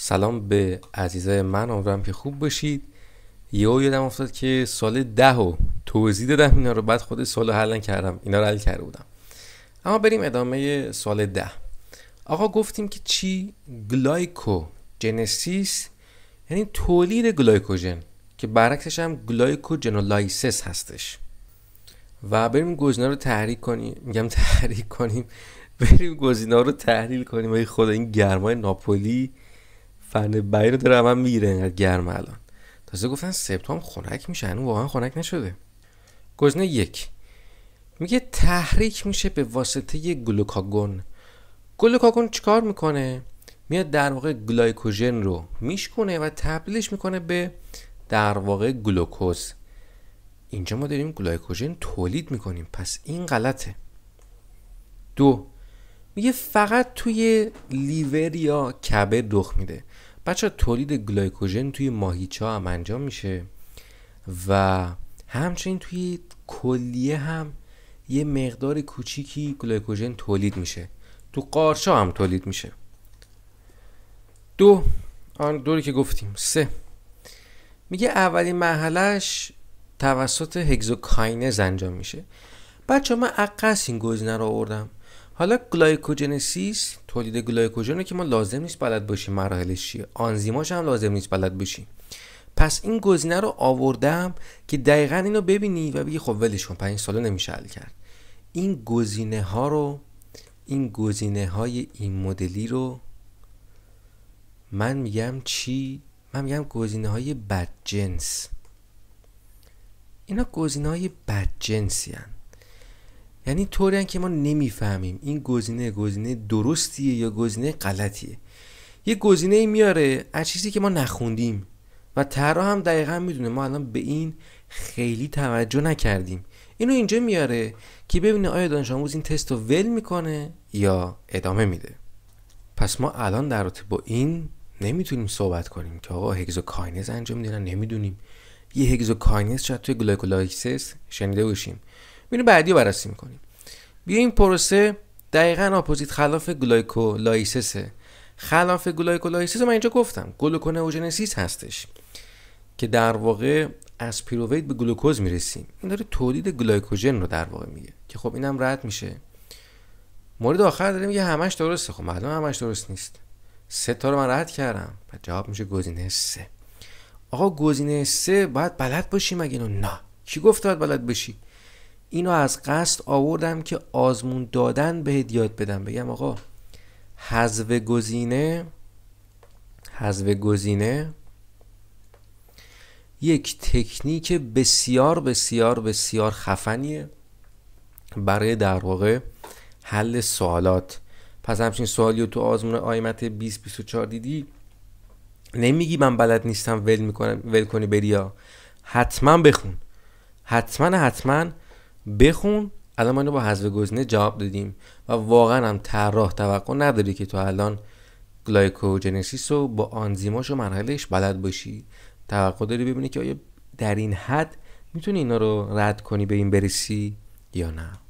سلام به عزیزای من امیدوارم که خوب باشید یهو یادم افتاد که سال ده و توضیح دادم اینا رو بعد خود سال حل کردم اینا رو حل کرده بودم اما بریم ادامه سال ده آقا گفتیم که چی گلایکو جنسیس یعنی تولید گلایکوژن که برعکسش هم گلایکوجنولایسس هستش و بریم گزینه رو تحریک کنیم میگم تحریک کنیم بریم گزینه رو تحلیل کنیم ای خدا این گرمای ناپولی فن رو داره میگیره انقدر گرم الان تازه گفتن سپتامبر خنک میشه هنو یعنی واقعا خنک نشده گزنه یک میگه تحریک میشه به واسطه گلوکاگون گلوکاگون چیکار میکنه میاد در واقع گلایکوژن رو میشکنه و تبدیلش میکنه به در واقع گلوکوز اینجا ما داریم گلایکوژن تولید میکنیم پس این غلطه دو میگه فقط توی لیور یا کبد رخ میده بچه تولید گلایکوژن توی ماهیچه هم انجام میشه و همچنین توی کلیه هم یه مقدار کوچیکی گلایکوژن تولید میشه تو قارشا هم تولید میشه دو آن دوری که گفتیم سه میگه اولین مرحلهش توسط هگزوکاینز انجام میشه بچه من عقص این گزینه رو آوردم حالا گلایکوجنسیس تولید گلایکوژن که ما لازم نیست بلد باشیم مراحلش چیه آنزیماش هم لازم نیست بلد باشیم پس این گزینه رو آوردم که دقیقا اینو ببینی و بگی خب ولش کن پنج سالو نمیشه حل کرد این گزینه ها رو این گزینه های این مدلی رو من میگم چی من میگم گزینه های بدجنس اینا گزینه های بدجنسی هن. یعنی طوری که ما نمیفهمیم این گزینه گزینه درستیه یا گزینه غلطیه یه گزینه میاره از چیزی که ما نخوندیم و طراح هم دقیقا میدونه ما الان به این خیلی توجه نکردیم اینو اینجا میاره که ببینه آیا دانش آموز این تست رو ول میکنه یا ادامه میده پس ما الان در با این نمیتونیم صحبت کنیم که آقا هگزوکاینز انجام میدن نمیدونیم یه هگزوکاینز شاید توی گلایکولایسیس شنیده باشیم اینو بعدی بررسی میکنیم بیا این پروسه دقیقا اپوزیت خلاف گلایکولایسسه خلاف گلایکولایسیس من اینجا گفتم گلوکونئوژنسیس هستش که در واقع از پیروویت به گلوکوز میرسیم این داره تولید گلایکوژن رو در واقع میگه که خب اینم رد میشه مورد آخر داره میگه همش درسته خب معلومه همش درست نیست سه تا رو من رد کردم و جواب میشه گزینه سه آقا گزینه سه باید بلد باشیم مگه نه کی گفت باید بلد باشی اینو از قصد آوردم که آزمون دادن بهت یاد بدم بگم آقا حذف گزینه حذف گزینه یک تکنیک بسیار بسیار بسیار خفنیه برای در واقع حل سوالات پس همچین سوالی تو آزمون آیمت 2024 دیدی نمیگی من بلد نیستم ول میکنم ول کنی بریا حتما بخون حتما حتما بخون الان ما اینو با حذف گزینه جواب دادیم و واقعا هم طراح توقع نداری که تو الان گلایکوجنسیس رو با آنزیماش و مرحلهش بلد باشی توقع داری ببینی که آیا در این حد میتونی اینا رو رد کنی به این برسی یا نه